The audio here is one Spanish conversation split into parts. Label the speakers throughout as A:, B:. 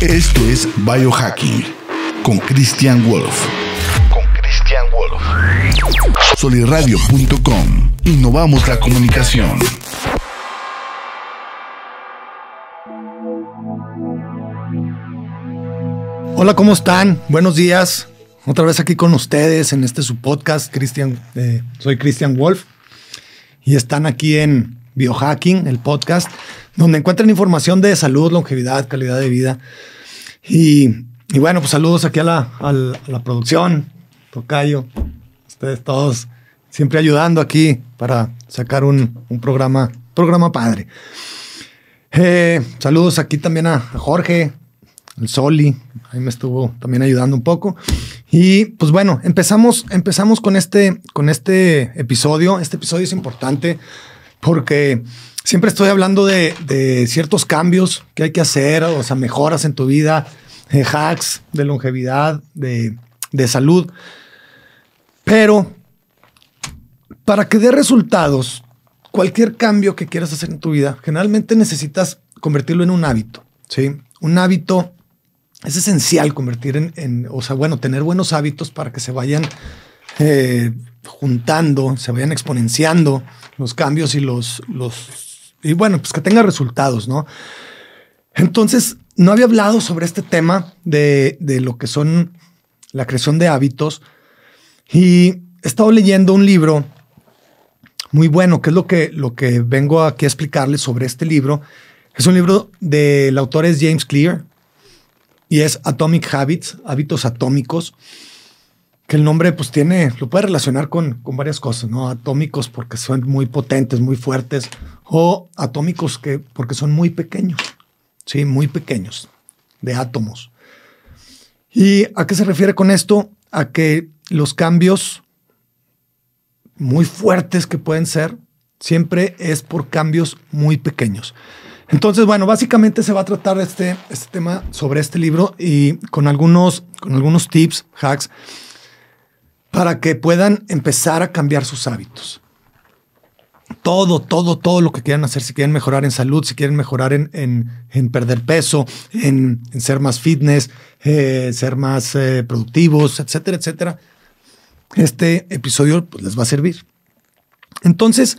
A: Esto es Biohacking con Christian Wolf. Con Christian Wolf. Solidradio.com, Innovamos la comunicación. Hola, ¿cómo están? Buenos días. Otra vez aquí con ustedes en este su podcast, Christian, eh, soy Christian Wolf. Y están aquí en Biohacking, el podcast, donde encuentran información de salud, longevidad, calidad de vida. Y, bueno, pues saludos aquí a la, la, producción, Tocayo, ustedes todos siempre ayudando aquí para sacar un, programa, programa padre. Eh, saludos aquí también a, Jorge, el Soli, ahí me estuvo también ayudando un poco. Y pues bueno, empezamos, empezamos con este, con este episodio. Este episodio es importante porque siempre estoy hablando de, ciertos cambios que hay que hacer, o sea, mejoras en tu vida, hacks, de longevidad, de, salud. Pero para que dé resultados, cualquier cambio que quieras hacer en tu vida, generalmente necesitas convertirlo en un hábito. ¿sí? Un hábito es esencial convertir en, o sea, bueno, tener buenos hábitos para que se vayan eh, juntando, se vayan exponenciando los cambios y los, los, y bueno, pues que tenga resultados, ¿no? Entonces, no había hablado sobre este tema de, de lo que son la creación de hábitos y he estado leyendo un libro muy bueno, que es lo que, lo que vengo aquí a explicarles sobre este libro. Es un libro del autor es James Clear y es Atomic Habits, hábitos atómicos que el nombre pues tiene, lo puede relacionar con, varias cosas, ¿no? Atómicos porque son muy potentes, muy fuertes, o atómicos que, porque son muy pequeños, ¿sí? Muy pequeños, de átomos. ¿Y a qué se refiere con esto? A que los cambios muy fuertes que pueden ser, siempre es por cambios muy pequeños. Entonces, bueno, básicamente se va a tratar este, este tema sobre este libro y con algunos, con algunos tips, hacks para que puedan empezar a cambiar sus hábitos. Todo, todo, todo lo que quieran hacer, si quieren mejorar en salud, si quieren mejorar en, en, perder peso, en, ser más fitness, eh, ser más eh, productivos, etcétera, etcétera, este episodio pues, les va a servir. Entonces,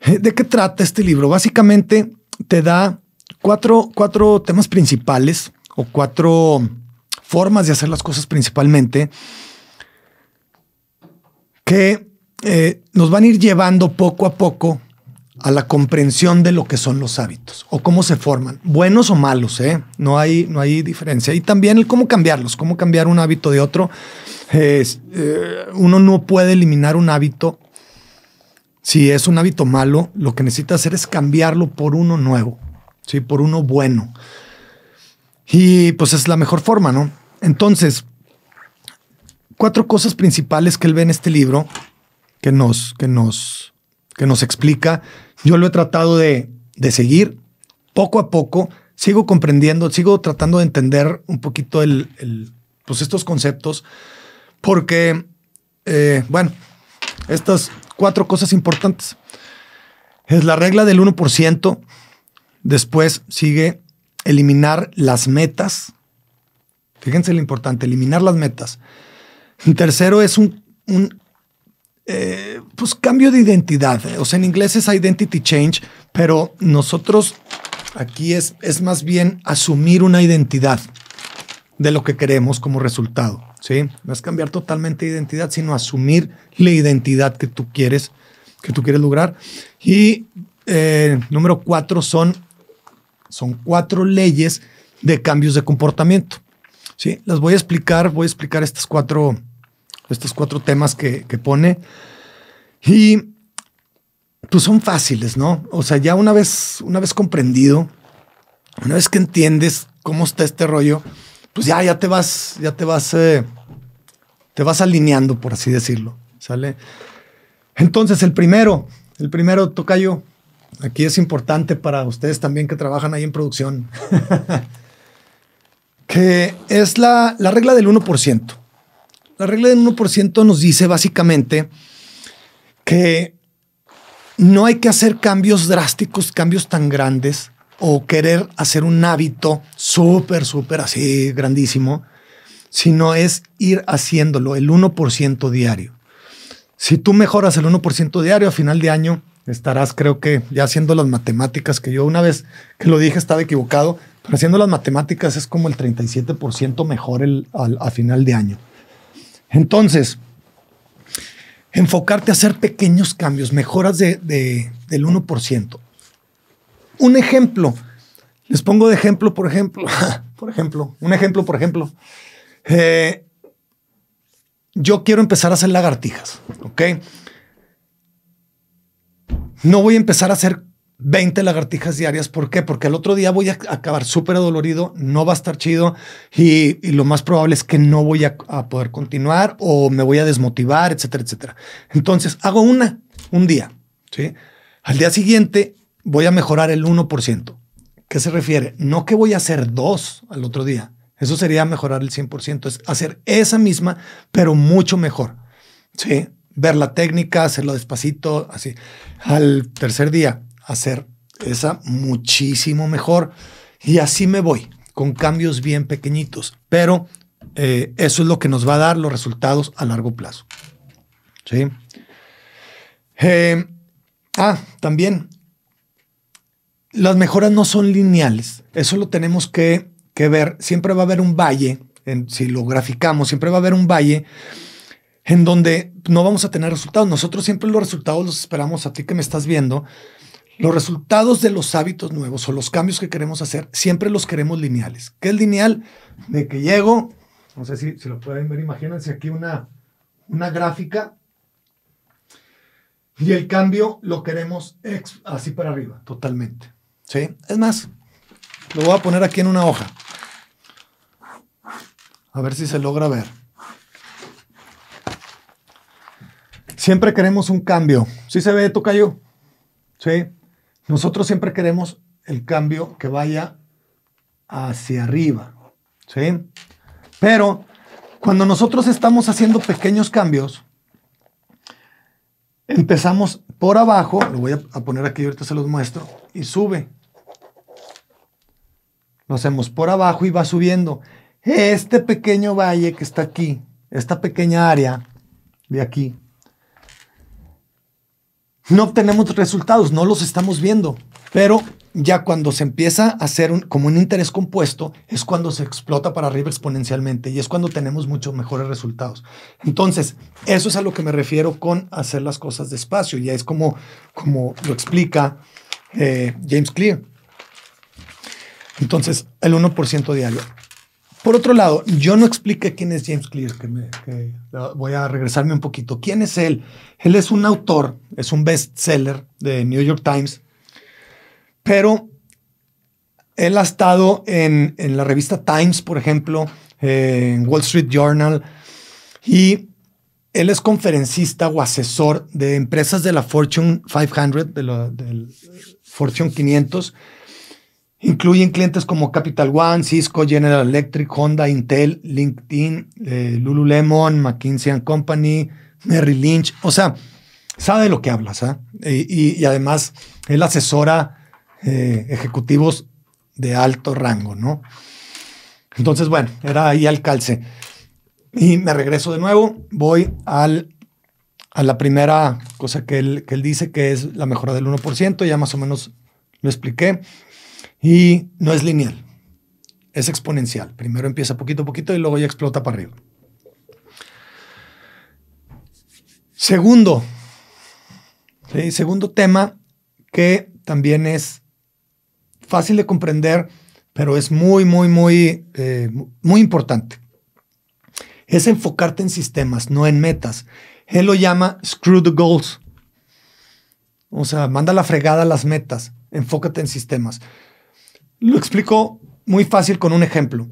A: eh, ¿de qué trata este libro? Básicamente te da cuatro, cuatro temas principales o cuatro formas de hacer las cosas principalmente que eh, nos van a ir llevando poco a poco a la comprensión de lo que son los hábitos o cómo se forman, buenos o malos, ¿eh? no, hay, no hay diferencia. Y también el cómo cambiarlos, cómo cambiar un hábito de otro. Eh, uno no puede eliminar un hábito. Si es un hábito malo, lo que necesita hacer es cambiarlo por uno nuevo, ¿sí? por uno bueno. Y pues es la mejor forma, ¿no? Entonces, cuatro cosas principales que él ve en este libro que nos, que nos, que nos explica. Yo lo he tratado de, seguir poco a poco, sigo comprendiendo, sigo tratando de entender un poquito el, pues estos conceptos, porque, eh, bueno, estas cuatro cosas importantes. Es la regla del 1%, después sigue eliminar las metas. Fíjense lo importante, eliminar las metas tercero es un, eh, pues, cambio de identidad. O sea, en inglés es identity change, pero nosotros aquí es, es más bien asumir una identidad de lo que queremos como resultado. ¿sí? No es cambiar totalmente de identidad, sino asumir la identidad que tú quieres, que tú quieres lograr. Y eh, número cuatro son, son cuatro leyes de cambios de comportamiento. ¿sí? Las voy a explicar, voy a explicar estas cuatro estos cuatro temas que, pone. Y pues son fáciles, ¿no? O sea, ya una vez, una vez comprendido, una vez que entiendes cómo está este rollo, pues ya, ya te vas, ya te vas, eh, te vas alineando, por así decirlo. ¿Sale? Entonces, el primero, el primero, Tocayo, aquí es importante para ustedes también que trabajan ahí en producción, que es la, la regla del 1% la regla del 1% nos dice básicamente que no hay que hacer cambios drásticos, cambios tan grandes o querer hacer un hábito súper, súper así grandísimo, sino es ir haciéndolo el 1% diario. Si tú mejoras el 1% diario a final de año, estarás, creo que ya haciendo las matemáticas, que yo una vez que lo dije estaba equivocado, pero haciendo las matemáticas es como el 37% mejor al, a final de año. Entonces, enfocarte a hacer pequeños cambios, mejoras del 1%. Un ejemplo, les pongo de ejemplo, por ejemplo, por ejemplo, un ejemplo, por ejemplo. Eh, yo quiero empezar a hacer lagartijas, ¿ok? No voy a empezar a hacer 20 lagartijas diarias. ¿Por qué? Porque al otro día voy a acabar súper adolorido, no va a estar chido y, lo más probable es que no voy a, a, poder continuar o me voy a desmotivar, etcétera, etcétera. Entonces hago una un día, ¿sí? Al día siguiente voy a mejorar el 1%. ¿Qué se refiere? No que voy a hacer dos al otro día. Eso sería mejorar el 100%, es hacer esa misma, pero mucho mejor. Sí, ver la técnica, hacerlo despacito, así. Al tercer día, hacer esa muchísimo mejor. Y así me voy, con cambios bien pequeñitos. Pero eh, eso es lo que nos va a dar los resultados a largo plazo. ¿Sí? Eh, ah, también, las mejoras no son lineales. Eso lo tenemos que, que ver. Siempre va a haber un valle, en, si lo graficamos, siempre va a haber un valle en donde no vamos a tener resultados. Nosotros siempre los resultados los esperamos a ti que me estás viendo los resultados de los hábitos nuevos o los cambios que queremos hacer, siempre los queremos lineales. ¿Qué es lineal? De que llego, no sé si, se lo pueden ver, imagínense aquí una, una gráfica y el cambio lo queremos así para arriba, totalmente. ¿Sí? Es más, lo voy a poner aquí en una hoja. A ver si se logra ver. Siempre queremos un cambio. ¿Sí se ve, Tocayo? Sí. Nosotros siempre queremos el cambio que vaya hacia arriba, ¿sí? Pero cuando nosotros estamos haciendo pequeños cambios, empezamos por abajo, lo voy a poner aquí, ahorita se los muestro, y sube. Lo hacemos por abajo y va subiendo. Este pequeño valle que está aquí, esta pequeña área de aquí, no obtenemos resultados, no los estamos viendo. Pero ya cuando se empieza a hacer como un interés compuesto, es cuando se explota para arriba exponencialmente y es cuando tenemos muchos mejores resultados. Entonces, eso es a lo que me refiero con hacer las cosas despacio. Ya es como, como lo explica eh, James Clear. Entonces, el 1% diario. Por otro lado, yo no expliqué quién es James Clear, que, me, voy a regresarme un poquito. ¿Quién es él? Él es un autor, es un bestseller de New York Times, pero él ha estado en, la revista Times, por ejemplo, eh, en Wall Street Journal, y él es conferencista o asesor de empresas de la Fortune 500, de la, del Fortune 500 Incluyen clientes como Capital One, Cisco, General Electric, Honda, Intel, LinkedIn, eh, Lululemon, McKinsey Company, Merrill Lynch. O sea, sabe de lo que hablas. ¿ah? Y, además, él asesora eh, ejecutivos de alto rango, ¿no? Entonces, bueno, era ahí al calce. Y me regreso de nuevo, voy al, a la primera cosa que que él dice, que es la mejora del 1%, ya más o menos lo expliqué. Y no es lineal, es exponencial. Primero empieza poquito a poquito y luego ya explota para arriba. Segundo, segundo tema que también es fácil de comprender, pero es muy, muy, muy, eh, muy importante. Es enfocarte en sistemas, no en metas. Él lo llama screw the goals. O sea, manda la fregada a las metas, enfócate en sistemas. Lo explico muy fácil con un ejemplo.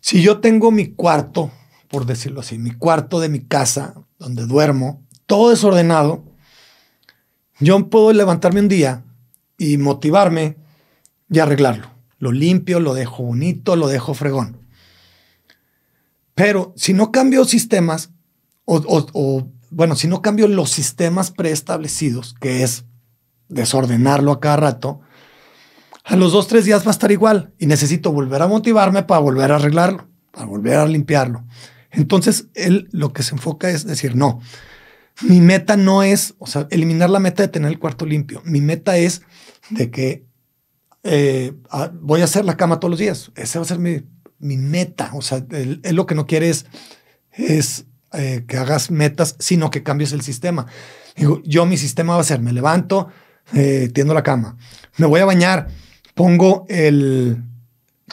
A: Si yo tengo mi cuarto, por decirlo así, mi cuarto de mi casa, donde duermo, todo desordenado, yo puedo levantarme un día y motivarme y arreglarlo. Lo limpio, lo dejo bonito, lo dejo fregón. Pero si no cambio sistemas, o, o bueno, si no cambio los sistemas preestablecidos, que es desordenarlo a cada rato, a los dos, tres días va a estar igual y necesito volver a motivarme para volver a arreglarlo, para volver a limpiarlo. Entonces, él lo que se enfoca es decir, no, mi meta no es, o sea, eliminar la meta de tener el cuarto limpio. Mi meta es de que eh, voy a hacer la cama todos los días. Esa va a ser mi, meta. O sea, él, lo que no quiere es, eh, que hagas metas, sino que cambies el sistema. Digo, yo mi sistema va a ser, me levanto, eh, tiendo la cama, me voy a bañar, pongo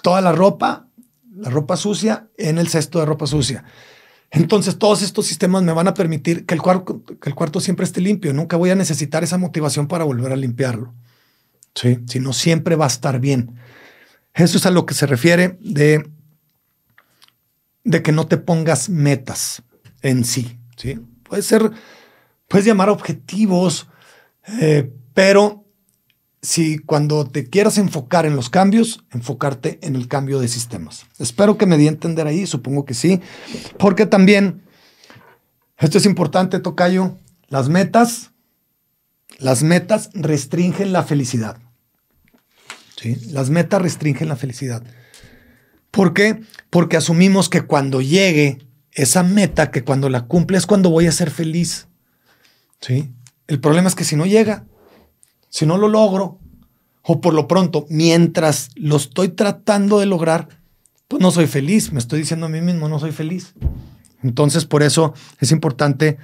A: toda la ropa, la ropa sucia, en el cesto de ropa sucia. Entonces, todos estos sistemas me van a permitir que el, cuarto, siempre esté limpio. Nunca voy a necesitar esa motivación para volver a limpiarlo. Sí. Si no, siempre va a estar bien. Eso es a lo que se refiere de, de que no te pongas metas en sí. ¿sí? Puede ser, puedes llamar objetivos, eh, pero si cuando te quieras enfocar en los cambios, enfocarte en el cambio de sistemas. Espero que me di a entender ahí, supongo que sí, porque también, esto es importante, Tocayo, las metas, las metas restringen la felicidad. ¿Sí? Las metas restringen la felicidad. ¿Por qué? Porque asumimos que cuando llegue esa meta, que cuando la cumple es cuando voy a ser feliz. ¿Sí? El problema es que si no llega, si no lo logro, o por lo pronto, mientras lo estoy tratando de lograr, pues no soy feliz. Me estoy diciendo a mí mismo, no soy feliz. Entonces, por eso es importante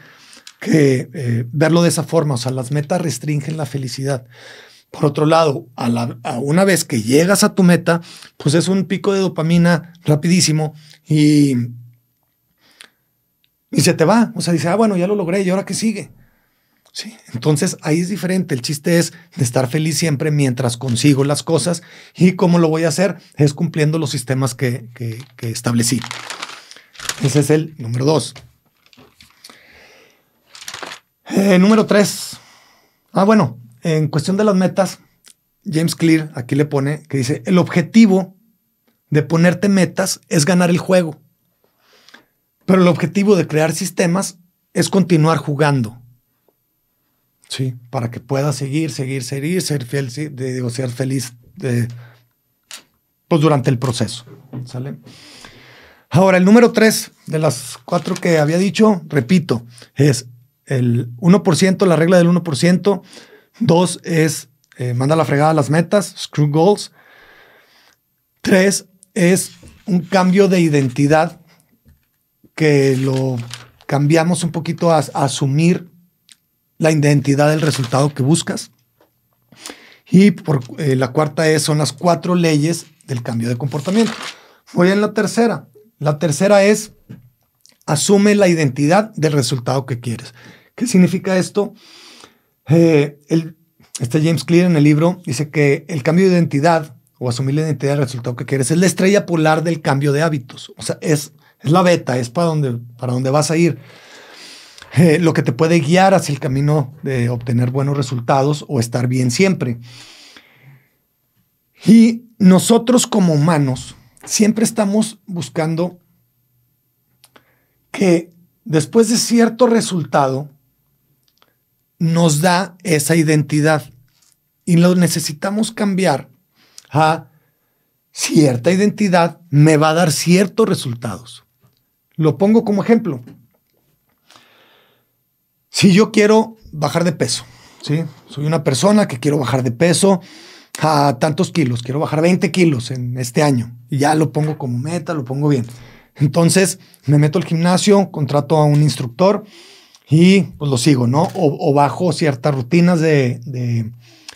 A: que eh, verlo de esa forma. O sea, las metas restringen la felicidad. Por otro lado, una vez que llegas a tu meta, pues es un pico de dopamina rapidísimo y, y se te va. O sea, dice, ah, bueno, ya lo logré y ahora qué sigue. Entonces ahí es diferente. El chiste es de estar feliz siempre mientras consigo las cosas. ¿Y cómo lo voy a hacer? Es cumpliendo los sistemas que, que, establecí. Ese es el número dos. Eh, número tres. Ah, bueno, en cuestión de las metas, James Clear aquí le pone que dice, el objetivo de ponerte metas es ganar el juego. Pero el objetivo de crear sistemas es continuar jugando. Sí, para que pueda seguir, seguir, seguir, ser fiel, de, ser feliz de, pues durante el proceso. ¿Sale? Ahora, el número tres de las cuatro que había dicho, repito, es el 1%, la regla del 1%. Dos es eh, manda la fregada a las metas, screw goals. Tres es un cambio de identidad que lo cambiamos un poquito a asumir la identidad del resultado que buscas. Y por, eh, la cuarta es, son las cuatro leyes del cambio de comportamiento. Voy en la tercera. La tercera es, asume la identidad del resultado que quieres. ¿Qué significa esto? Eh, el, este James Clear en el libro dice que el cambio de identidad o asumir la identidad del resultado que quieres es la estrella polar del cambio de hábitos. O sea, es, es la beta, es para donde, para donde vas a ir. Eh, lo que te puede guiar hacia el camino de obtener buenos resultados o estar bien siempre. Y nosotros como humanos siempre estamos buscando que después de cierto resultado nos da esa identidad y lo necesitamos cambiar a cierta identidad me va a dar ciertos resultados. Lo pongo como ejemplo. Si yo quiero bajar de peso, ¿sí? Soy una persona que quiero bajar de peso a tantos kilos, quiero bajar 20 kilos en este año. Y ya lo pongo como meta, lo pongo bien. Entonces me meto al gimnasio, contrato a un instructor y pues lo sigo, ¿no? O, bajo ciertas rutinas de,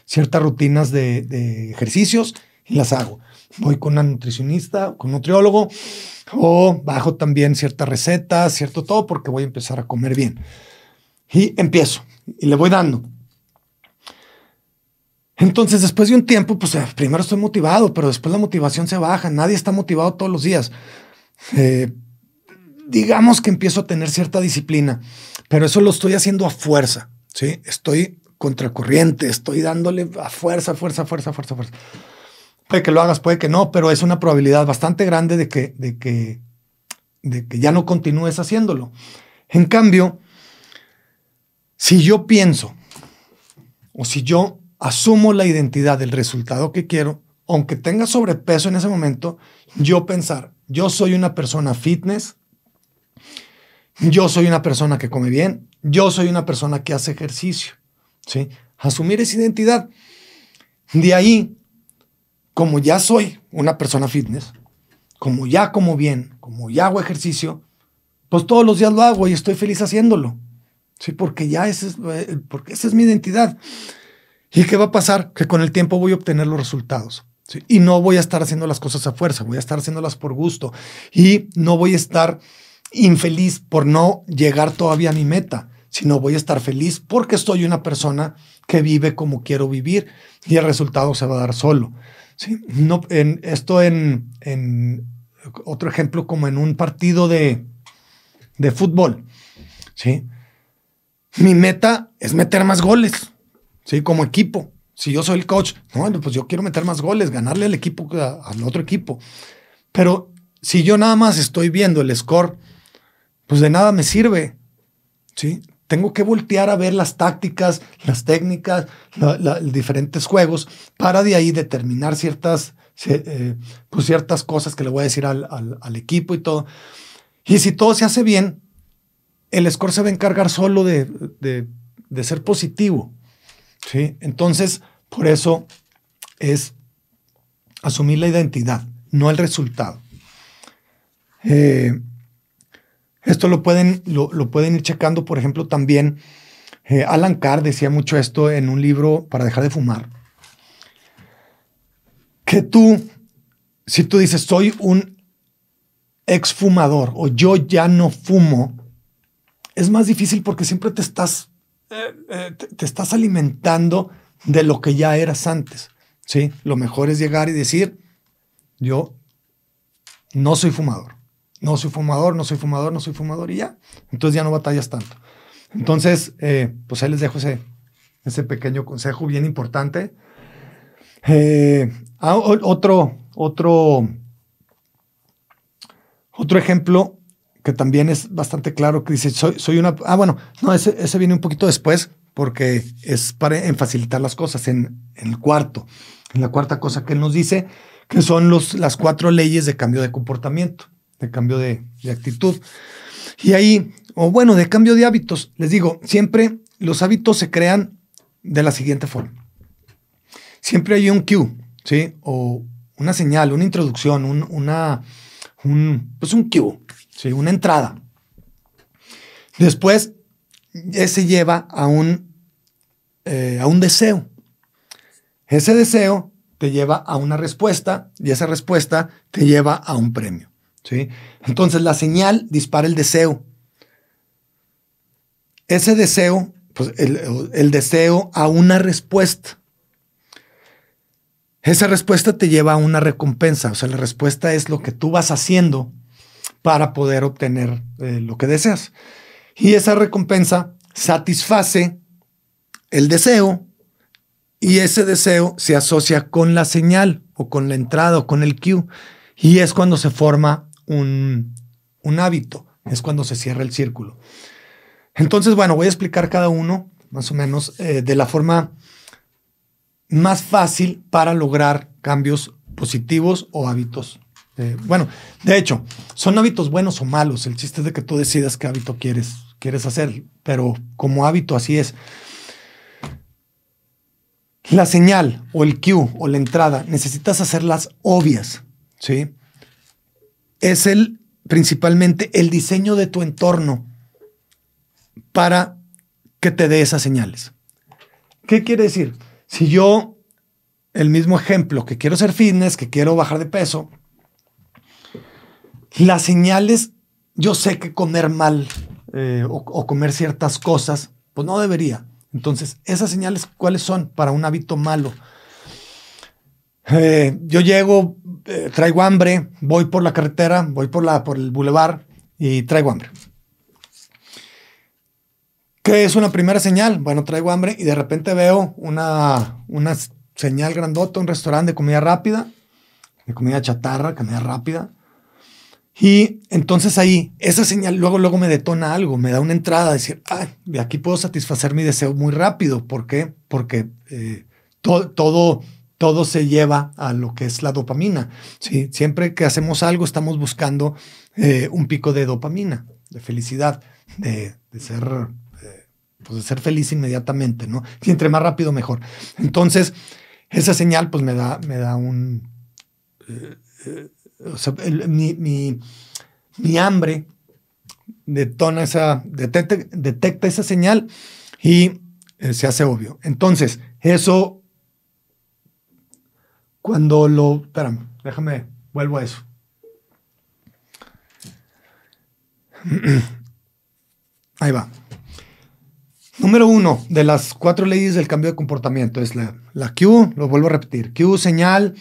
A: ciertas rutinas de, de, ejercicios y las hago. Voy con una nutricionista, con un nutriólogo o bajo también ciertas recetas, cierto todo, porque voy a empezar a comer bien. Y empiezo y le voy dando. Entonces, después de un tiempo, pues eh, primero estoy motivado, pero después la motivación se baja. Nadie está motivado todos los días. Eh, digamos que empiezo a tener cierta disciplina, pero eso lo estoy haciendo a fuerza. ¿sí? Estoy contracorriente, estoy dándole a fuerza, fuerza, fuerza, fuerza, fuerza. Puede que lo hagas, puede que no, pero es una probabilidad bastante grande de que, de que, de que ya no continúes haciéndolo. En cambio, si yo pienso o si yo asumo la identidad del resultado que quiero, aunque tenga sobrepeso en ese momento, yo pensar, yo soy una persona fitness, yo soy una persona que come bien, yo soy una persona que hace ejercicio, ¿sí? Asumir esa identidad. De ahí, como ya soy una persona fitness, como ya como bien, como ya hago ejercicio, pues todos los días lo hago y estoy feliz haciéndolo porque ya es, eh, porque esa es mi identidad. ¿Y qué va a pasar? Que con el tiempo voy a obtener los resultados. Y no voy a estar haciendo las cosas a fuerza, voy a estar haciéndolas por gusto. Y no voy a estar infeliz por no llegar todavía a mi meta, sino voy a estar feliz porque soy una persona que vive como quiero vivir y el resultado se va a dar solo. ¿sí? No, esto en, en otro ejemplo, como en un partido de, de fútbol. ¿sí? mi meta es meter más goles, ¿sí? Como equipo. Si yo soy el coach, no, pues yo quiero meter más goles, ganarle al equipo, al otro equipo. Pero si yo nada más estoy viendo el score, pues de nada me sirve, ¿sí? Tengo que voltear a ver las tácticas, las técnicas, los diferentes juegos, para de ahí determinar ciertas, eh, pues ciertas cosas que le voy a decir al, al, al equipo y todo. Y si todo se hace bien, el score se va a encargar solo de, ser positivo. Entonces, por eso es asumir la identidad, no el resultado. Eh, esto lo pueden, lo, pueden, ir checando, por ejemplo, también eh, Alan Carr decía mucho esto en un libro para dejar de fumar. Que tú, si tú dices, soy un exfumador o yo ya no fumo, es más difícil porque siempre te estás, eh, eh, te, estás alimentando de lo que ya eras antes. ¿sí? Lo mejor es llegar y decir, yo no soy fumador, no soy fumador, no soy fumador, no soy fumador y ya. Entonces ya no batallas tanto. Entonces, eh, pues ahí les dejo ese, ese pequeño consejo bien importante. Ah, otro, otro, otro ejemplo que también es bastante claro que dice, soy, una... Ah, bueno, no, ese, viene un poquito después porque es para facilitar las cosas en, el cuarto. En la cuarta cosa que él nos dice, que son los, las cuatro leyes de cambio de comportamiento, de cambio de, actitud. Y ahí, o bueno, de cambio de hábitos, les digo, siempre los hábitos se crean de la siguiente forma. Siempre hay un cue, ¿sí? O una señal, una introducción, un, una, un, pues un cue, ¿sí? Una entrada. Después, ese eh, lleva a un, eh, a un deseo. Ese deseo te lleva a una respuesta y esa respuesta te lleva a un premio. ¿sí? Entonces la señal dispara el deseo. Ese deseo, pues, el, el deseo a una respuesta. Esa respuesta te lleva a una recompensa. O sea, la respuesta es lo que tú vas haciendo para poder obtener eh, lo que deseas. Y esa recompensa satisface el deseo y ese deseo se asocia con la señal o con la entrada o con el cue. Y es cuando se forma un, hábito, es cuando se cierra el círculo. Entonces, bueno, voy a explicar cada uno más o menos eh, de la forma más fácil para lograr cambios positivos o hábitos eh, bueno, de hecho, son hábitos buenos o malos. El chiste es de que tú decidas qué hábito quieres, quieres hacer, pero como hábito así es. La señal o el cue o la entrada, necesitas hacerlas obvias, ¿sí? Es el principalmente el diseño de tu entorno para que te dé esas señales. ¿Qué quiere decir? Si yo, el mismo ejemplo, que quiero ser fitness, que quiero bajar de peso, las señales, yo sé que comer mal eh, o, comer ciertas cosas, pues no debería. Entonces, esas señales, ¿cuáles son para un hábito malo? Eh, yo llego, eh, traigo hambre, voy por la carretera, voy por, la, por el bulevar y traigo hambre. ¿Qué es una primera señal? Bueno, traigo hambre y de repente veo una, una señal grandota, un restaurante de comida rápida, de comida chatarra, comida rápida. Y entonces ahí, esa señal luego, luego me detona algo, me da una entrada, decir, ah de aquí puedo satisfacer mi deseo muy rápido. ¿Por qué? Porque eh, todo, todo se lleva a lo que es la dopamina. ¿sí? Siempre que hacemos algo, estamos buscando eh, un pico de dopamina, de felicidad, de, ser eh, pues ser feliz inmediatamente, ¿no? Y entre más rápido, mejor. Entonces, esa señal, pues me da, me da un mi, hambre detona esa, detecta, detecta esa señal y eh, se hace obvio. Entonces, eso, cuando lo, espérame, déjame, vuelvo a eso. Ahí va. Número uno de las cuatro leyes del cambio de comportamiento es la, la Q, lo vuelvo a repetir. Q, señal,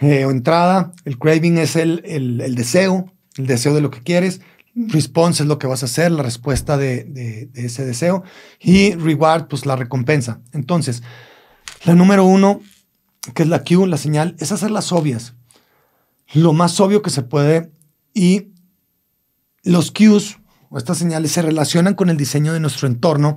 A: o eh, entrada. El craving es el, deseo, el deseo de lo que quieres. Response es lo que vas a hacer, la respuesta de, ese deseo. Y reward, pues la recompensa. Entonces, la número uno, que es la cue la señal, es hacer las obvias. Lo más obvio que se puede. Y los cues o estas señales se relacionan con el diseño de nuestro entorno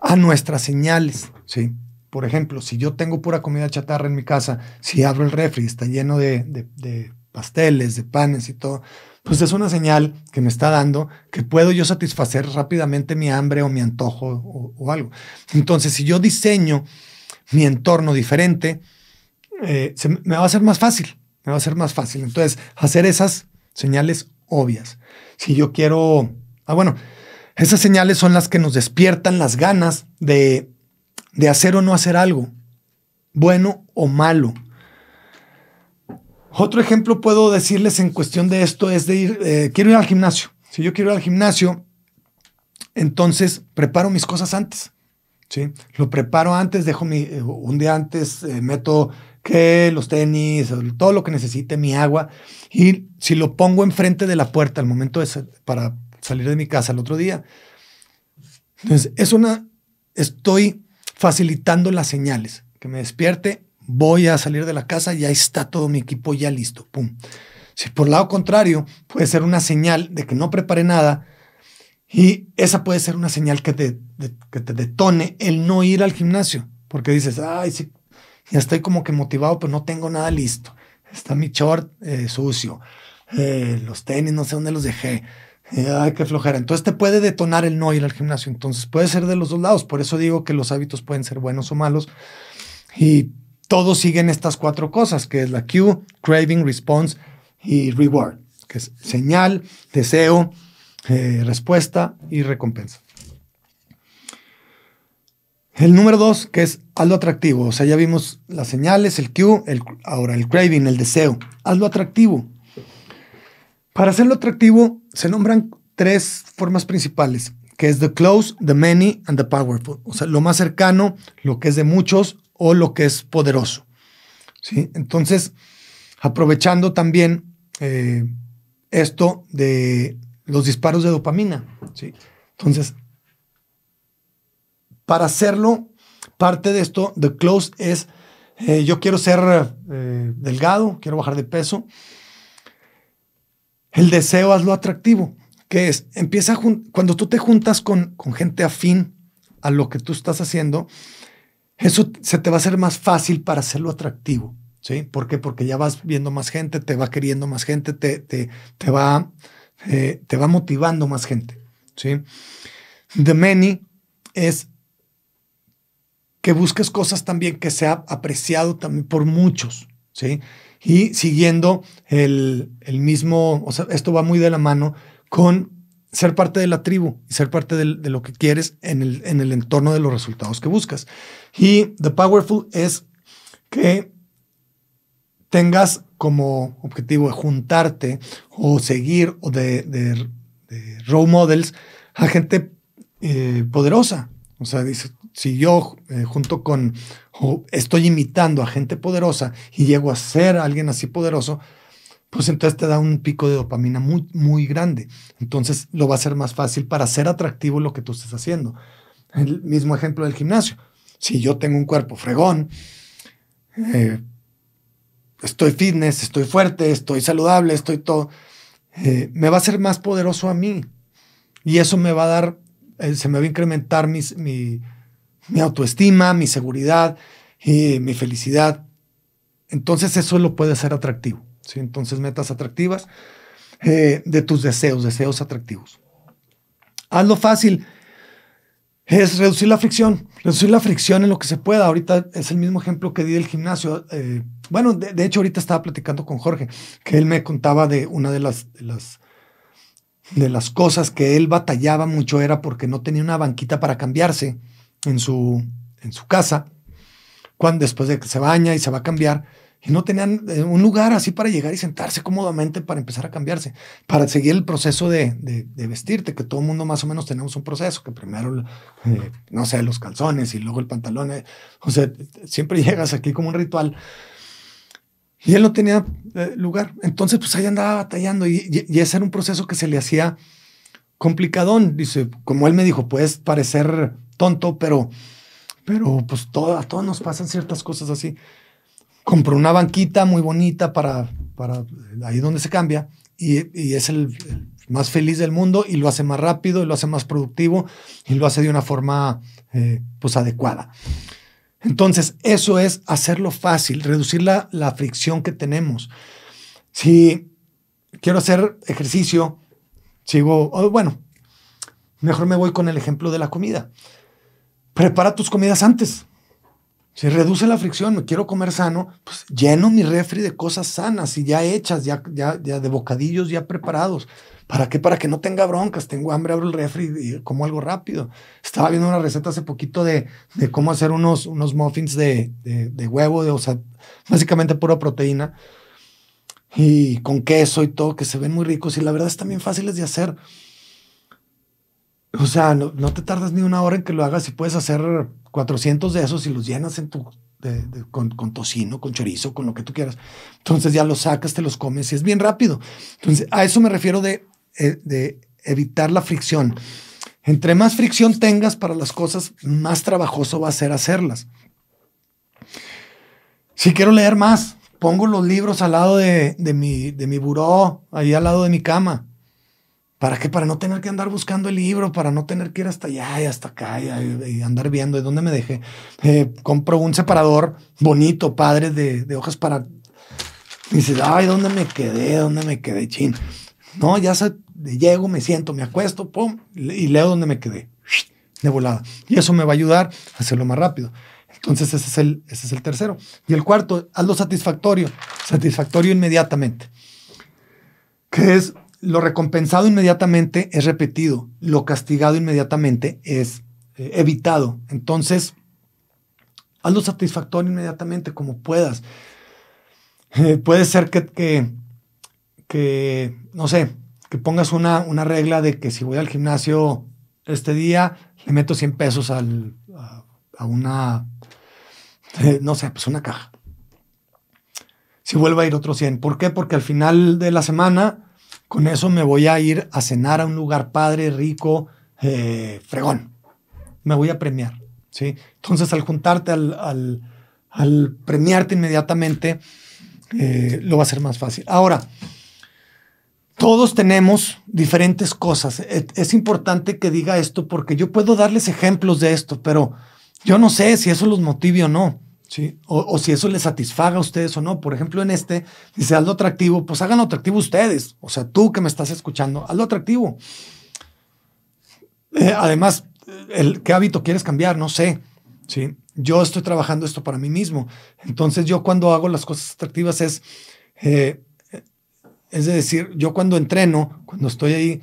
A: a nuestras señales. ¿sí? Por ejemplo, si yo tengo pura comida chatarra en mi casa, si abro el refri, está lleno de, pasteles, de panes y todo, pues es una señal que me está dando que puedo yo satisfacer rápidamente mi hambre o mi antojo o, algo. Entonces, si yo diseño mi entorno diferente, eh, me va a ser más fácil, me va a ser más fácil. Entonces, hacer esas señales obvias. Si yo quiero, ah, bueno, esas señales son las que nos despiertan las ganas de de hacer o no hacer algo, bueno o malo. Otro ejemplo puedo decirles en cuestión de esto es de ir, eh, quiero ir al gimnasio. Si yo quiero ir al gimnasio, entonces preparo mis cosas antes. ¿sí? Lo preparo antes, dejo mi, eh, un día antes, eh, meto que los tenis, todo lo que necesite, mi agua. Y si lo pongo enfrente de la puerta al momento de para salir de mi casa el otro día. Entonces, es una, estoy facilitando las señales. Que me despierte, voy a salir de la casa, ya está todo mi equipo ya listo. Pum. Si por lado contrario puede ser una señal de que no prepare nada y esa puede ser una señal que te, que te detone el no ir al gimnasio, porque dices, ay, sí, ya estoy como que motivado, pero no tengo nada listo. Está mi short eh, sucio, eh, los tenis no sé dónde los dejé, hay que qué Entonces te puede detonar el no ir al gimnasio. Entonces puede ser de los dos lados. Por eso digo que los hábitos pueden ser buenos o malos. Y todos siguen estas cuatro cosas, que es la cue, craving, response y reward, que es señal, deseo, eh, respuesta y recompensa. El número dos, que es hazlo atractivo. O sea, ya vimos las señales, el cue, el, ahora el craving, el deseo. Hazlo atractivo. Para hacerlo atractivo, se nombran tres formas principales, que es the close, the many and the powerful. O sea, lo más cercano, lo que es de muchos o lo que es poderoso. Entonces, aprovechando también eh, esto de los disparos de dopamina. Entonces, para hacerlo, parte de esto, the close es, eh, yo quiero ser eh, delgado, quiero bajar de peso. El deseo hazlo atractivo, que es, empieza cuando tú te juntas con, con gente afín a lo que tú estás haciendo, eso se te va a hacer más fácil para hacerlo atractivo. ¿Sí? ¿Por qué? Porque ya vas viendo más gente, te va queriendo más gente, te, te, va, eh, te va motivando más gente. ¿sí? The many es que busques cosas también que sea apreciado también por muchos. ¿sí? y siguiendo el, mismo, o sea, esto va muy de la mano con ser parte de la tribu y ser parte de, lo que quieres en el, en el entorno de los resultados que buscas. Y The Powerful es que tengas como objetivo juntarte o seguir o de, de, role models a gente eh, poderosa, o sea, dice, si yo eh, junto con, estoy imitando a gente poderosa y llego a ser alguien así poderoso, pues entonces te da un pico de dopamina muy, muy grande. Entonces lo va a ser más fácil para ser atractivo lo que tú estés haciendo. El mismo ejemplo del gimnasio. Si yo tengo un cuerpo fregón, eh, estoy fitness, estoy fuerte, estoy saludable, estoy todo, eh, me va a ser más poderoso a mí. Y eso me va a dar eh, se me va a incrementar mi, autoestima, mi seguridad y mi felicidad. Entonces eso lo puede hacer atractivo. Entonces metas atractivas eh, de tus deseos, deseos atractivos. Hazlo fácil. Es reducir la fricción, reducir la fricción en lo que se pueda. Ahorita es el mismo ejemplo que di del gimnasio. Eh, bueno, de, hecho ahorita estaba platicando con Jorge, que él me contaba de una de las de las cosas que él batallaba mucho era porque no tenía una banquita para cambiarse en su, en su casa, cuando después de que se baña y se va a cambiar, y no tenían eh, un lugar así para llegar y sentarse cómodamente para empezar a cambiarse, para seguir el proceso de, de, vestirte, que todo el mundo más o menos tenemos un proceso, que primero, eh, no sé, los calzones y luego el pantalón, eh, o sea, siempre llegas aquí como un ritual. Y él no tenía eh, lugar. Entonces, pues ahí andaba batallando y, ese era un proceso que se le hacía complicadón. Dice, como él me dijo, puedes parecer tonto, pero, pero pues a todos nos pasan ciertas cosas así. Compró una banquita muy bonita para, para eh, ahí donde se cambia y, y es el, más feliz del mundo y lo hace más rápido y lo hace más productivo y lo hace de una forma eh, pues adecuada. Entonces, eso es hacerlo fácil, reducir la, fricción que tenemos. Si quiero hacer ejercicio, sigo, bueno, mejor me voy con el ejemplo de la comida. Prepara tus comidas antes. Si reduce la fricción, me quiero comer sano, pues lleno mi refri de cosas sanas y ya hechas, ya, ya, de bocadillos ya preparados. ¿Para qué? Para que no tenga broncas. Tengo hambre, abro el refri y como algo rápido. Estaba viendo una receta hace poquito de, de cómo hacer unos, unos muffins de, de, huevo, o sea, básicamente pura proteína y con queso y todo, que se ven muy ricos y la verdad es también fáciles de hacer. O sea, no, te tardas ni una hora en que lo hagas y puedes hacer 400 de esos y los llenas en tu, con, tocino, con chorizo, con lo que tú quieras. Entonces ya los sacas, te los comes y es bien rápido. Entonces a eso me refiero de, eh, de evitar la fricción. Entre más fricción tengas para las cosas, más trabajoso va a ser hacerlas. Si quiero leer más, pongo los libros al lado de, de mi, de mi buró, ahí al lado de mi cama. ¿Para qué? Para no tener que andar buscando el libro, para no tener que ir hasta allá y hasta acá y, andar viendo de dónde me dejé. Eh, compro un separador bonito, padre, de, hojas para... Y dices, ay, ¿dónde me quedé? ¿Dónde me quedé? Chin. No, ya llego, me siento, me acuesto, pum, y leo dónde me quedé. De volada. Y eso me va a ayudar a hacerlo más rápido. Entonces ese es el, ese es el tercero. Y el cuarto, hazlo satisfactorio, satisfactorio inmediatamente. Que es lo recompensado inmediatamente es repetido, lo castigado inmediatamente es eh, evitado. Entonces, hazlo satisfactorio inmediatamente como puedas. Eh, puede ser que, que, no sé, que pongas una, regla de que si voy al gimnasio este día, le meto 100 pesos a, una, eh, no sé, pues una caja. Si vuelvo a ir otro 100. ¿Por qué? Porque al final de la semana con eso me voy a ir a cenar a un lugar padre, rico, eh, fregón. Me voy a premiar. ¿sí? Entonces, al juntarte, al, premiarte inmediatamente, eh, lo va a ser más fácil. Ahora, todos tenemos diferentes cosas. Es, es, importante que diga esto porque yo puedo darles ejemplos de esto, pero yo no sé si eso los motive o no. O, si eso les satisfaga a ustedes o no. Por ejemplo, en este, dice, hazlo atractivo, pues hagan atractivo ustedes. O sea, tú que me estás escuchando, hazlo atractivo. Eh, además, el, ¿qué hábito quieres cambiar? No sé, ¿sí? Yo estoy trabajando esto para mí mismo. Entonces, yo cuando hago las cosas atractivas es, eh, es decir, yo cuando entreno, cuando estoy ahí,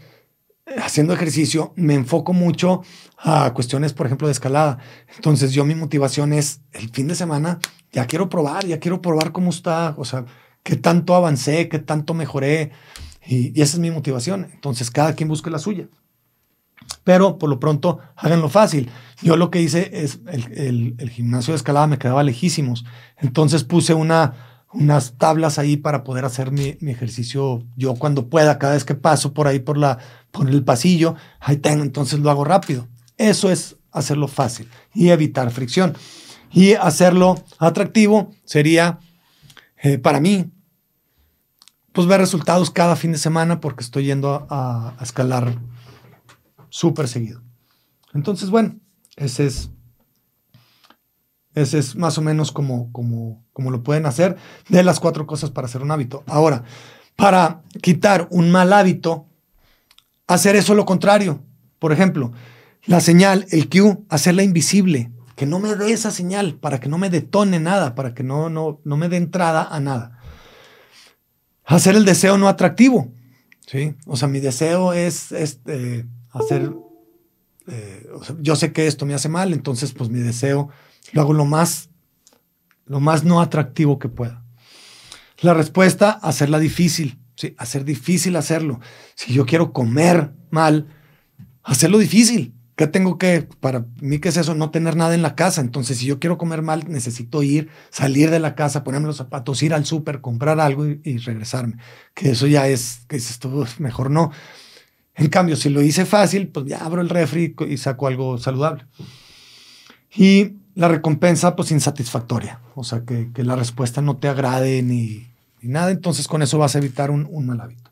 A: haciendo ejercicio me enfoco mucho a cuestiones, por ejemplo, de escalada. Entonces yo mi motivación es el fin de semana, ya quiero probar, ya quiero probar cómo está, o sea, qué tanto avancé, qué tanto mejoré. Y, esa es mi motivación. Entonces cada quien busque la suya. Pero por lo pronto, háganlo fácil. Yo lo que hice es, el, el gimnasio de escalada me quedaba lejísimos. Entonces puse una, unas tablas ahí para poder hacer mi, ejercicio yo cuando pueda, cada vez que paso por ahí por, la, por el pasillo, ahí tengo, entonces lo hago rápido. Eso es hacerlo fácil y evitar fricción. Y hacerlo atractivo sería, eh, para mí, pues ver resultados cada fin de semana porque estoy yendo a, a escalar súper seguido. Entonces, bueno, ese es es, es más o menos como, como, como lo pueden hacer de las cuatro cosas para hacer un hábito. Ahora, para quitar un mal hábito, hacer eso lo contrario. Por ejemplo, la señal, el Q, hacerla invisible, que no me dé esa señal, para que no me detone nada, para que no, no, no me dé entrada a nada. Hacer el deseo no atractivo, ¿sí? O sea, mi deseo es, este, hacer, eh, yo sé que esto me hace mal, entonces pues mi deseo lo hago lo más, lo más no atractivo que pueda. La respuesta, hacerla difícil. Sí, hacer difícil hacerlo. Si yo quiero comer mal, hacerlo difícil. ¿Qué tengo que, para mí, qué es eso? No tener nada en la casa. Entonces, si yo quiero comer mal, necesito ir, salir de la casa, ponerme los zapatos, ir al súper, comprar algo y, regresarme. Que eso ya es, que es esto, mejor no. En cambio, si lo hice fácil, pues ya abro el refri y saco algo saludable. Y la recompensa pues insatisfactoria, o sea, que, la respuesta no te agrade ni, nada, entonces con eso vas a evitar un, mal hábito.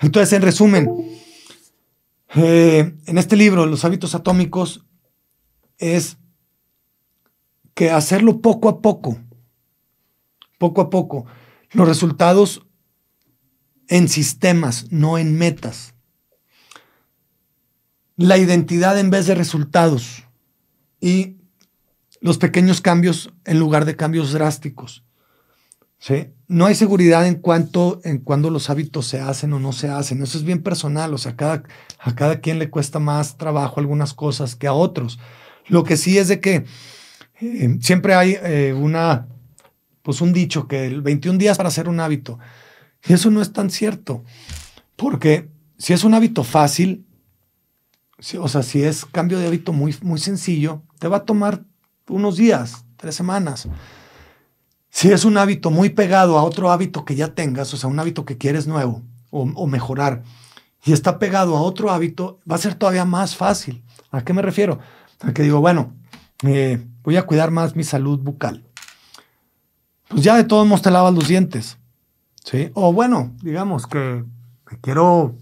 A: Entonces, en resumen, eh, en este libro, Los hábitos atómicos, es que hacerlo poco a poco, poco a poco, los resultados en sistemas, no en metas. La identidad en vez de resultados y los pequeños cambios en lugar de cambios drásticos. ¿sí? No hay seguridad en cuanto en cuándo los hábitos se hacen o no se hacen. Eso es bien personal. O sea, cada, a cada quien le cuesta más trabajo algunas cosas que a otros. Lo que sí es de que eh, siempre hay eh, una, pues un dicho que el 21 días para hacer un hábito. Y eso no es tan cierto. Porque si es un hábito fácil, o sea, si es cambio de hábito muy, muy sencillo, te va a tomar unos días, tres semanas. Si es un hábito muy pegado a otro hábito que ya tengas, o sea, un hábito que quieres nuevo o, mejorar, y está pegado a otro hábito, va a ser todavía más fácil. ¿A qué me refiero? A que digo, bueno, eh, voy a cuidar más mi salud bucal. Pues ya de todos modos te lavas los dientes. ¿sí? O bueno, digamos que quiero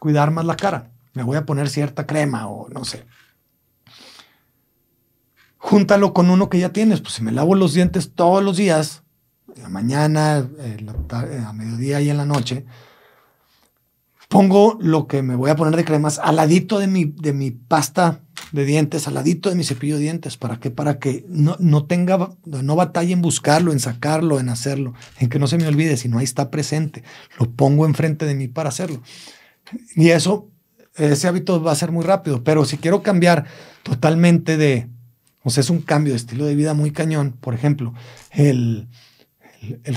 A: cuidar más la cara. Me voy a poner cierta crema o no sé, júntalo con uno que ya tienes. Pues si me lavo los dientes todos los días, mañana, a mediodía y en la noche, pongo lo que me voy a poner de cremas al ladito de mi, de mi pasta de dientes, al ladito de mi cepillo de dientes. ¿Para qué? Para que no, no tenga, no batalle en buscarlo, en sacarlo, en hacerlo, en que no se me olvide, sino ahí está presente. Lo pongo enfrente de mí para hacerlo. Y eso, ese hábito va a ser muy rápido. Pero si quiero cambiar totalmente de, o sea, es un cambio de estilo de vida muy cañón. Por ejemplo, el,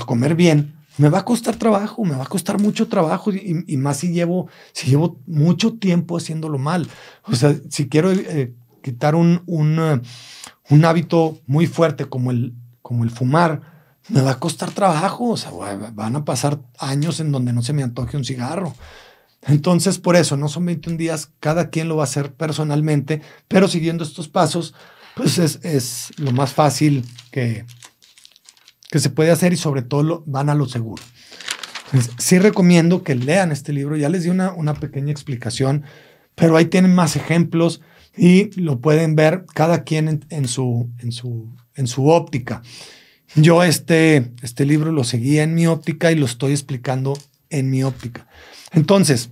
A: comer bien me va a costar trabajo, me va a costar mucho trabajo y, más si llevo, si llevo mucho tiempo haciéndolo mal. O sea, si quiero eh, quitar un, eh, un, hábito muy fuerte como el, como el fumar, me va a costar trabajo. O sea, van a pasar años en donde no se me antoje un cigarro. Entonces, por eso, no son 21 días, cada quien lo va a hacer personalmente, pero siguiendo estos pasos, pues es, lo más fácil que, que se puede hacer y sobre todo van a lo seguro. sí recomiendo que lean este libro, ya les di una, pequeña explicación, pero ahí tienen más ejemplos y lo pueden ver cada quien en, su, en, su, en su óptica. Yo este, este libro lo seguía en mi óptica y lo estoy explicando en mi óptica. Entonces,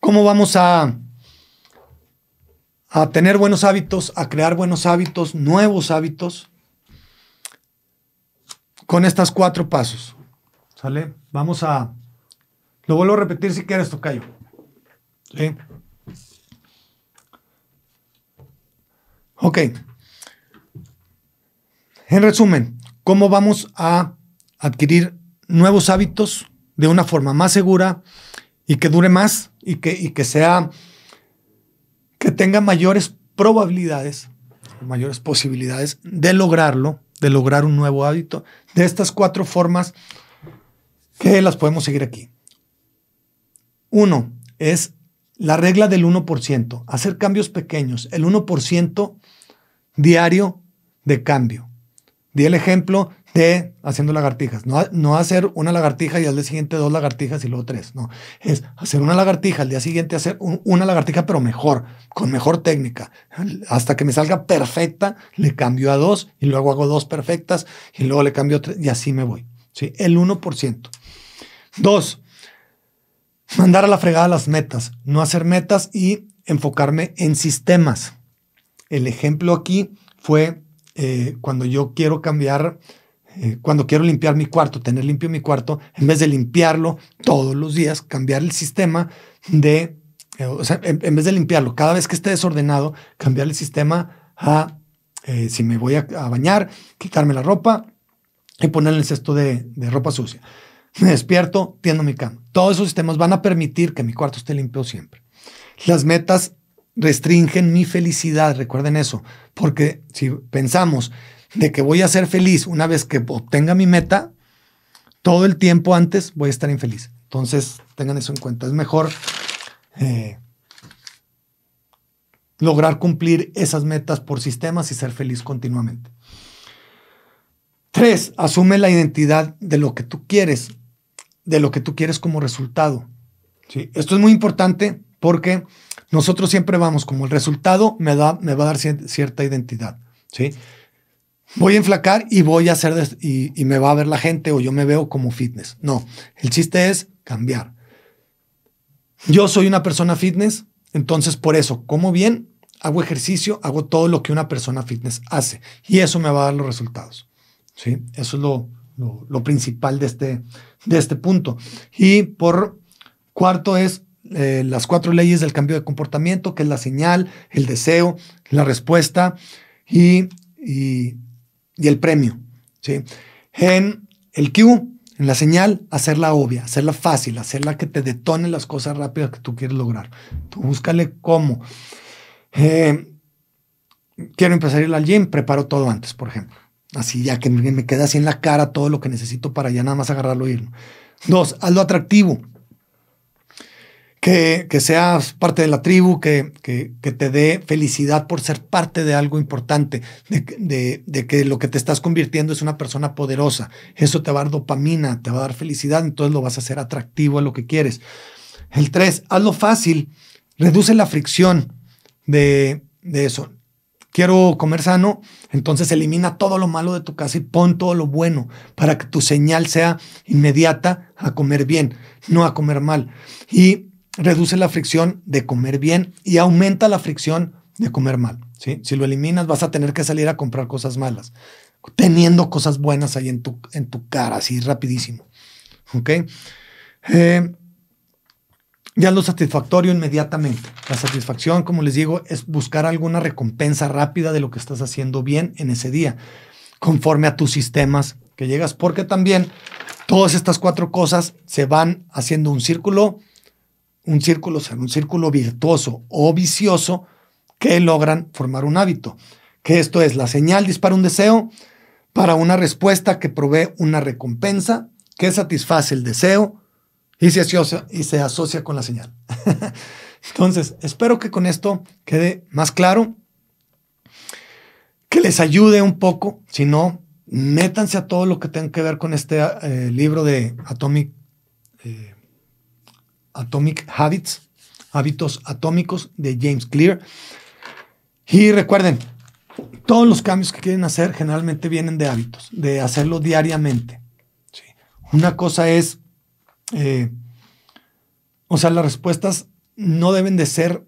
A: ¿cómo vamos a, a tener buenos hábitos, a crear buenos hábitos, nuevos hábitos, con estas cuatro pasos. ¿Sale? Vamos a... Lo vuelvo a repetir si quieres, Tocayo. ¿Sí? Ok. En resumen, ¿cómo vamos a adquirir nuevos hábitos de una forma más segura y que dure más y que, y que sea tenga mayores probabilidades, mayores posibilidades de lograrlo, de lograr un nuevo hábito, de estas cuatro formas que las podemos seguir aquí. Uno es la regla del 1%, hacer cambios pequeños, el 1% diario de cambio di el ejemplo de haciendo lagartijas. No, hacer una lagartija y al día siguiente dos lagartijas y luego tres. No, es hacer una lagartija, al día siguiente hacer una lagartija, pero mejor, con mejor técnica. Hasta que me salga perfecta, le cambio a dos y luego hago dos perfectas y luego le cambio tres y así me voy. ¿sí? El 1%. Dos, mandar a la fregada las metas, no hacer metas y enfocarme en sistemas. El ejemplo aquí fue eh, cuando yo quiero cambiar, eh, cuando quiero limpiar mi cuarto, tener limpio mi cuarto, en vez de limpiarlo todos los días, cambiar el sistema de, eh, o sea, en, vez de limpiarlo cada vez que esté desordenado, cambiar el sistema a, si me voy a, bañar, quitarme la ropa y ponerle el cesto de, de ropa sucia. Me despierto, tiendo mi cama. Todos esos sistemas van a permitir que mi cuarto esté limpio siempre. Las metas restringen mi felicidad, recuerden eso, porque si pensamos de que voy a ser feliz una vez que obtenga mi meta, todo el tiempo antes voy a estar infeliz. Entonces, tengan eso en cuenta. Es mejor eh, lograr cumplir esas metas por sistemas y ser feliz continuamente. Tres, asume la identidad de lo que tú quieres, de lo que tú quieres como resultado. ¿Sí? Esto es muy importante porque nosotros siempre vamos como el resultado me, me va a dar cierta identidad, ¿sí? Voy a enflacar y voy a hacer y, me va a ver la gente o yo me veo como fitness. No, el chiste es cambiar. Yo soy una persona fitness, entonces por eso como bien, hago ejercicio, hago todo lo que una persona fitness hace y eso me va a dar los resultados. ¿sí? Eso es lo, lo, lo principal de este, de este punto. Y por cuarto es eh, las cuatro leyes del cambio de comportamiento, que es la señal, el deseo, la respuesta y, el premio. ¿sí? En el Q, en la señal, hacerla obvia, hacerla fácil, hacerla que te detone las cosas rápidas que tú quieres lograr. Tú búscale cómo. Eh, quiero empezar a ir al gym, preparo todo antes, por ejemplo. Así ya que me queda así en la cara todo lo que necesito para ya nada más agarrarlo y irme. Dos, hazlo atractivo que, seas parte de la tribu, que, te dé felicidad por ser parte de algo importante, de, que lo que te estás convirtiendo es una persona poderosa. Eso te va a dar dopamina, te va a dar felicidad, entonces lo vas a hacer atractivo a lo que quieres. El 3, hazlo fácil, reduce la fricción de, de eso. Quiero comer sano, entonces elimina todo lo malo de tu casa y pon todo lo bueno para que tu señal sea inmediata a comer bien, no a comer mal. Y reduce la fricción de comer bien y aumenta la fricción de comer mal. Si lo eliminas, vas a tener que salir a comprar cosas malas, teniendo cosas buenas ahí en tu, en tu cara, así rapidísimo. ¿Ok? Eh, ya lo satisfactorio inmediatamente. La satisfacción, como les digo, es buscar alguna recompensa rápida de lo que estás haciendo bien en ese día, conforme a tus sistemas que llegas, porque también todas estas cuatro cosas se van haciendo un círculo un círculo, o sea, un círculo virtuoso o vicioso que logran formar un hábito. Que esto es, la señal dispara un deseo para una respuesta que provee una recompensa que satisface el deseo y se asocia, y se asocia con la señal. Entonces, espero que con esto quede más claro, que les ayude un poco, si no, métanse a todo lo que tenga que ver con este eh, libro de Atomic. Eh, Atomic Habits, Hábitos Atómicos de James Clear. Y recuerden, todos los cambios que quieren hacer generalmente vienen de hábitos, de hacerlo diariamente. ¿sí? Una cosa es, eh, o sea, las respuestas no deben de ser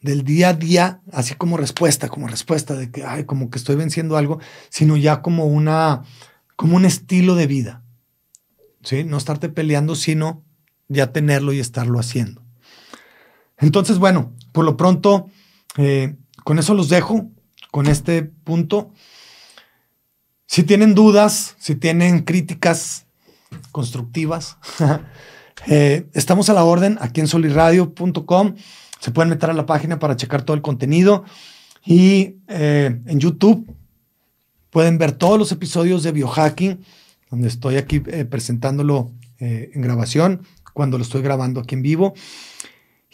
A: del día a día, así como respuesta, como respuesta de que, ay, como que estoy venciendo algo, sino ya como una, como un estilo de vida. ¿sí? No estarte peleando, sino ya tenerlo y estarlo haciendo. Entonces, bueno, por lo pronto, eh, con eso los dejo, con este punto. Si tienen dudas, si tienen críticas constructivas, eh, estamos a la orden aquí en solirradio.com. Se pueden meter a la página para checar todo el contenido. Y eh, en YouTube pueden ver todos los episodios de biohacking, donde estoy aquí presentándolo en grabación cuando lo estoy grabando aquí en vivo.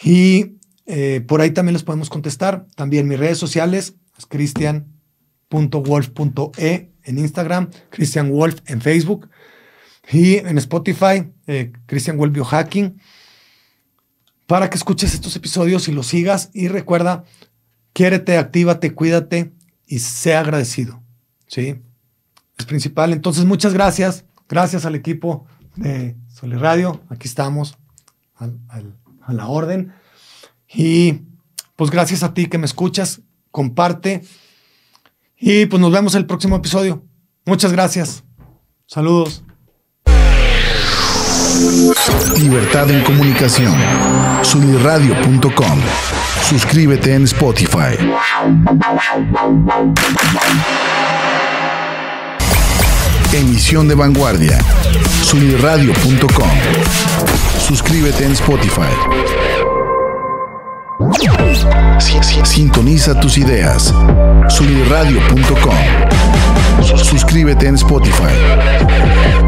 A: Y eh, por ahí también les podemos contestar. También mis redes sociales, cristian.wolf.e en Instagram, Christian Wolf en Facebook y en Spotify, eh, Christian Wolf Biohacking, para que escuches estos episodios y los sigas. Y recuerda, quiérete, actívate, cuídate y sea agradecido. ¿sí? Es principal. Entonces, muchas gracias. Gracias al equipo de Soli Radio, aquí estamos a la orden. Y pues gracias a ti que me escuchas, comparte y pues nos vemos el próximo episodio. Muchas gracias. Saludos. Libertad en comunicación. Solirradio.com. Suscríbete en Spotify. Emisión de vanguardia. Sunirradio.com. Suscríbete en Spotify. Sintoniza tus ideas. Sunirradio.com. Suscríbete en Spotify.